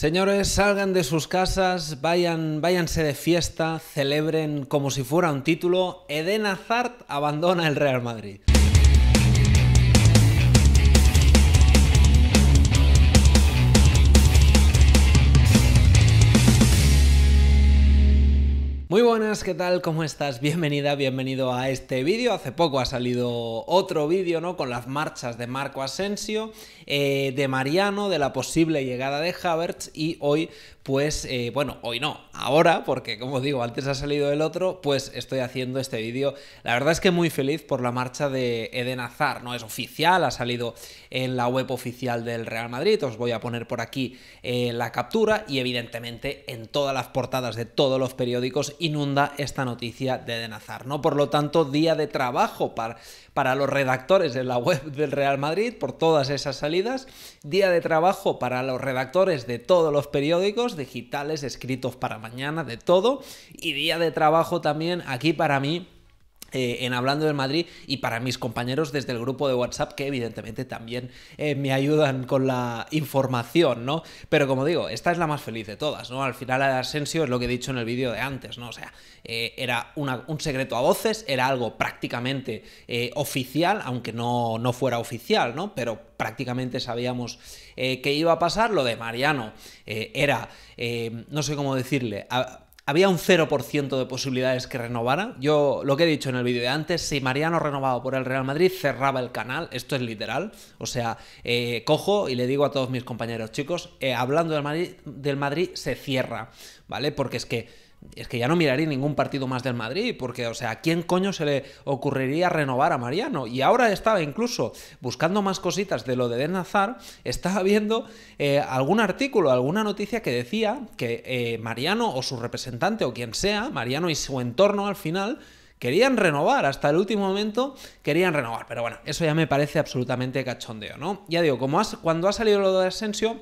Señores, salgan de sus casas, vayan, váyanse de fiesta, celebren como si fuera un título. Eden Hazard abandona el Real Madrid. Muy buenas, ¿qué tal? ¿Cómo estás? Bienvenida, bienvenido a este vídeo. Hace poco ha salido otro vídeo, ¿no? Con las marchas de Marco Asensio, eh, de Mariano, de la posible llegada de Havertz y hoy, pues, eh, bueno, hoy no, ahora, porque como digo, antes ha salido el otro, pues estoy haciendo este vídeo. La verdad es que muy feliz por la marcha de Eden Hazard, ¿no? Es oficial, ha salido en la web oficial del Real Madrid. Os voy a poner por aquí eh, la captura y evidentemente en todas las portadas de todos los periódicos inunda esta noticia de Denazar. ¿no? Por lo tanto, día de trabajo para, para los redactores de la web del Real Madrid por todas esas salidas, día de trabajo para los redactores de todos los periódicos digitales, escritos para mañana, de todo, y día de trabajo también aquí para mí eh, en Hablando del Madrid y para mis compañeros desde el grupo de WhatsApp que evidentemente también eh, me ayudan con la información, ¿no? Pero como digo, esta es la más feliz de todas, ¿no? Al final a Asensio es lo que he dicho en el vídeo de antes, ¿no? O sea, eh, era un secreto a voces, era algo prácticamente oficial, aunque no, no fuera oficial, ¿no? Pero prácticamente sabíamos que iba a pasar. Lo de Mariano era, no sé cómo decirle, había un 0% de posibilidades que renovara. Yo lo que he dicho en el vídeo de antes, si Mariano renovaba por el Real Madrid cerraba el canal, esto es literal. O sea, eh, cojo y le digo a todos mis compañeros, chicos, eh, hablando del del Madrid se cierra, ¿vale? Porque es que es que ya no miraría ningún partido más del Madrid, porque, o sea, ¿a quién coño se le ocurriría renovar a Mariano? Y ahora estaba incluso buscando más cositas de lo de Denazar, estaba viendo eh, algún artículo, alguna noticia que decía que eh, Mariano o su representante o quien sea, Mariano y su entorno al final, querían renovar, hasta el último momento querían renovar, pero bueno, eso ya me parece absolutamente cachondeo, ¿no? Ya digo, como cuando ha salido lo de Asensio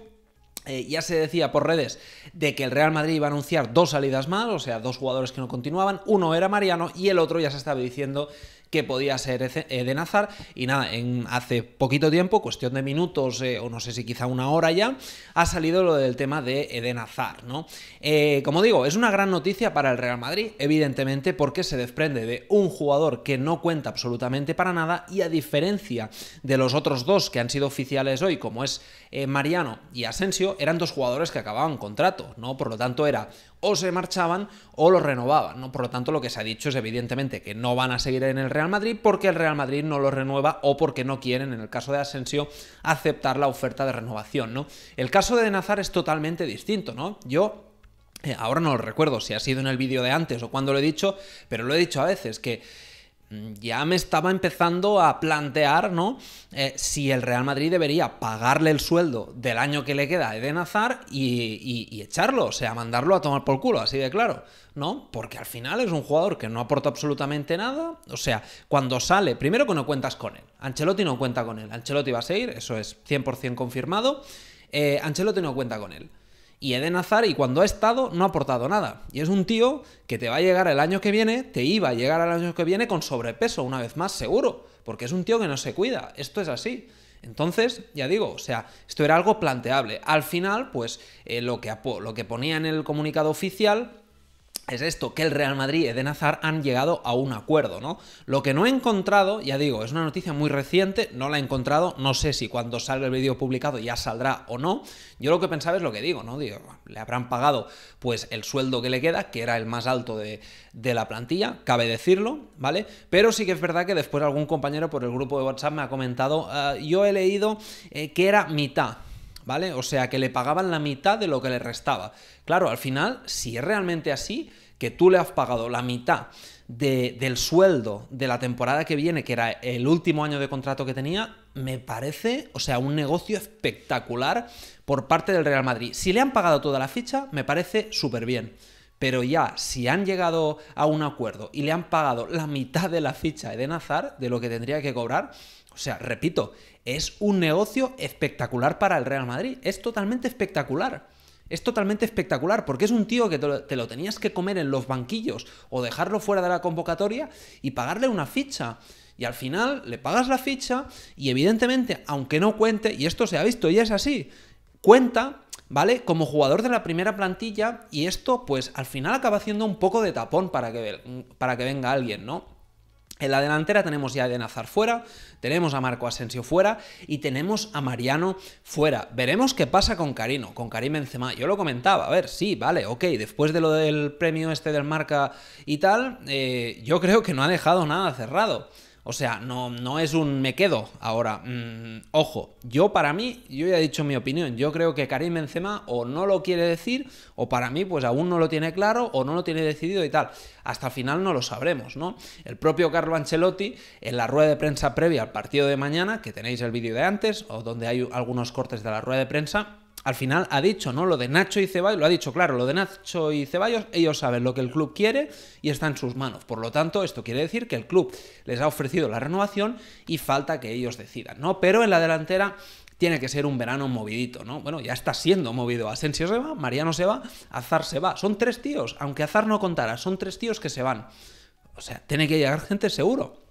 eh, ya se decía por redes de que el Real Madrid iba a anunciar dos salidas más, o sea, dos jugadores que no continuaban, uno era Mariano y el otro ya se estaba diciendo que podía ser Eden eh, Hazard. Y nada, en hace poquito tiempo, cuestión de minutos eh, o no sé si quizá una hora ya, ha salido lo del tema de Eden Hazard, ¿no? Eh, como digo, es una gran noticia para el Real Madrid, evidentemente, porque se desprende de un jugador que no cuenta absolutamente para nada y a diferencia de los otros dos que han sido oficiales hoy, como es Mariano y Asensio, eran dos jugadores que acababan contrato, ¿no? Por lo tanto, era o se marchaban o lo renovaban. ¿no? Por lo tanto, lo que se ha dicho es evidentemente que no van a seguir en el Real Madrid porque el Real Madrid no lo renueva o porque no quieren, en el caso de Asensio, aceptar la oferta de renovación. ¿no? El caso de Nazar es totalmente distinto. ¿no? Yo eh, ahora no lo recuerdo si ha sido en el vídeo de antes o cuando lo he dicho, pero lo he dicho a veces que Mm, ya me estaba empezando a plantear, ¿no? Eh, si el Real Madrid debería pagarle el sueldo del año que le queda a Eden Hazard y, echarlo, o sea, mandarlo a tomar por culo, así de claro, ¿no? Porque al final es un jugador que no aporta absolutamente nada, o sea, cuando sale, primero que no cuentas con él, Ancelotti no cuenta con él, Ancelotti va a seguir, eso es 100% confirmado, eh, Ancelotti no cuenta con él. Y Eden Hazard, y cuando ha estado, no ha aportado nada. Y es un tío que te va a llegar el año que viene, te iba a llegar el año que viene con sobrepeso, una vez más, seguro. Porque es un tío que no se cuida. Esto es así. Entonces, ya digo, o sea, esto era algo planteable. Al final, pues eh, lo, que, lo que ponía en el comunicado oficial es esto, que el Real Madrid y Eden Hazard han llegado a un acuerdo, ¿no? Lo que no he encontrado, ya digo, es una noticia muy reciente, no la he encontrado, no sé si cuando salga el vídeo publicado ya saldrá o no. Yo lo que pensaba es lo que digo, ¿no? le habrán pagado pues el sueldo que le queda, que era el más alto de, la plantilla, cabe decirlo, ¿vale? Pero sí que es verdad que después algún compañero por el grupo de WhatsApp me ha comentado, ah, yo he leído eh, que era mitad, ¿vale? O sea, que le pagaban la mitad de lo que le restaba. Claro, al final, si es realmente así, que tú le has pagado la mitad del sueldo de la temporada que viene, que era el último año de contrato que tenía, me parece, o sea, un negocio espectacular por parte del Real Madrid. Si le han pagado toda la ficha, me parece súper bien. Pero ya, si han llegado a un acuerdo y le han pagado la mitad de la ficha de Nazar, de lo que tendría que cobrar, o sea, repito, es un negocio espectacular para el Real Madrid. Es totalmente espectacular. Es totalmente espectacular porque es un tío que te lo, tenías que comer en los banquillos o dejarlo fuera de la convocatoria y pagarle una ficha. Y al final le pagas la ficha y evidentemente, aunque no cuente, y esto se ha visto y es así, cuenta, ¿vale? Como jugador de la primera plantilla y esto pues al final acaba haciendo un poco de tapón para que, para que venga alguien, ¿no? En la delantera tenemos ya a Eden fuera, tenemos a Marco Asensio fuera y tenemos a Mariano fuera. Veremos qué pasa con Carino, con Karim Benzema. Yo lo comentaba, a ver, sí, vale, ok, después de lo del premio este del marca y tal, eh, yo creo que no ha dejado nada cerrado. O sea, no, no es un me quedo ahora. Mm, ojo, yo para mí, yo ya he dicho mi opinión. Yo creo que Karim Benzema o no lo quiere decir, o para mí, pues aún no lo tiene claro, o no lo tiene decidido y tal. Hasta el final no lo sabremos, ¿no? El propio Carlo Ancelotti, en la rueda de prensa previa al partido de mañana, que tenéis el vídeo de antes, o donde hay algunos cortes de la rueda de prensa, al final ha dicho, ¿no? Lo de Nacho y Ceballos, lo ha dicho claro, lo de Nacho y Ceballos, ellos saben lo que el club quiere y está en sus manos. Por lo tanto, esto quiere decir que el club les ha ofrecido la renovación y falta que ellos decidan, ¿no? Pero en la delantera tiene que ser un verano movidito, ¿no? Bueno, ya está siendo movido. Asensio se va, Mariano se va, Azar se va. Son tres tíos, aunque Azar no contara, son tres tíos que se van. O sea, tiene que llegar gente seguro.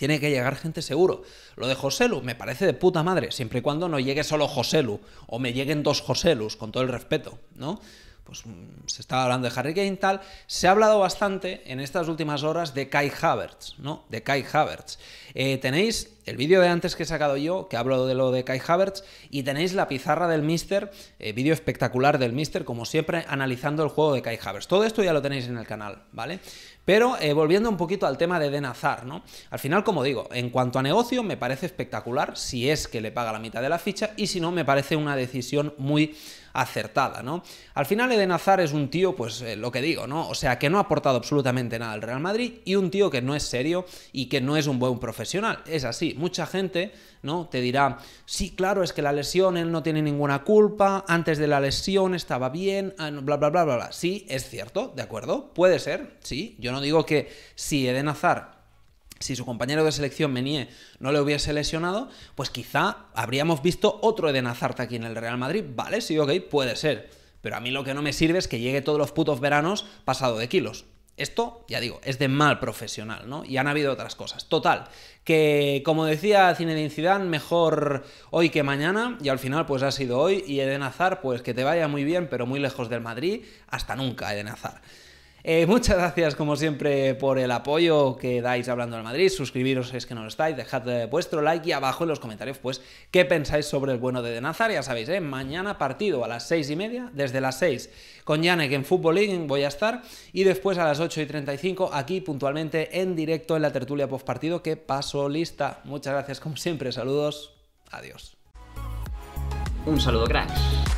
Tiene que llegar gente seguro. Lo de Joselu me parece de puta madre, siempre y cuando no llegue solo Joselu o me lleguen dos Joselus, con todo el respeto, ¿no? Pues mm, se estaba hablando de Harry Kane y tal, se ha hablado bastante en estas últimas horas de Kai Havertz, ¿no? De Kai Havertz. Eh, tenéis el vídeo de antes que he sacado yo, que hablo de lo de Kai Havertz, y tenéis la pizarra del Mister, eh, vídeo espectacular del Mister, como siempre, analizando el juego de Kai Havertz. Todo esto ya lo tenéis en el canal, ¿vale? Pero eh, volviendo un poquito al tema de Denazar, ¿no? Al final, como digo, en cuanto a negocio, me parece espectacular si es que le paga la mitad de la ficha y si no, me parece una decisión muy acertada, ¿no? Al final Eden Hazard es un tío, pues eh, lo que digo, ¿no? O sea, que no ha aportado absolutamente nada al Real Madrid y un tío que no es serio y que no es un buen profesional. Es así, mucha gente, ¿no? Te dirá, sí, claro, es que la lesión él no tiene ninguna culpa, antes de la lesión estaba bien, ah, bla, bla, bla, bla, bla. Sí, es cierto, ¿de acuerdo? Puede ser, sí, yo no no digo que si Eden Hazard si su compañero de selección Menier no le hubiese lesionado, pues quizá habríamos visto otro Eden Hazard aquí en el Real Madrid. Vale, sí, ok, puede ser. Pero a mí lo que no me sirve es que llegue todos los putos veranos pasado de kilos. Esto, ya digo, es de mal profesional, ¿no? Y han habido otras cosas. Total, que como decía de Zidane, mejor hoy que mañana, y al final pues ha sido hoy, y Eden Hazard, pues que te vaya muy bien, pero muy lejos del Madrid, hasta nunca Eden Hazard. Eh, muchas gracias, como siempre, por el apoyo que dais hablando al Madrid. Suscribiros si es que no lo estáis, dejad eh, vuestro like y abajo en los comentarios, pues, qué pensáis sobre el bueno de Denazar. Ya sabéis, eh, mañana partido a las seis y media, desde las 6 con Janek en Fútbol League voy a estar y después a las 8 y 35 aquí puntualmente en directo en la tertulia post partido que paso lista. Muchas gracias, como siempre, saludos, adiós. Un saludo, cracks.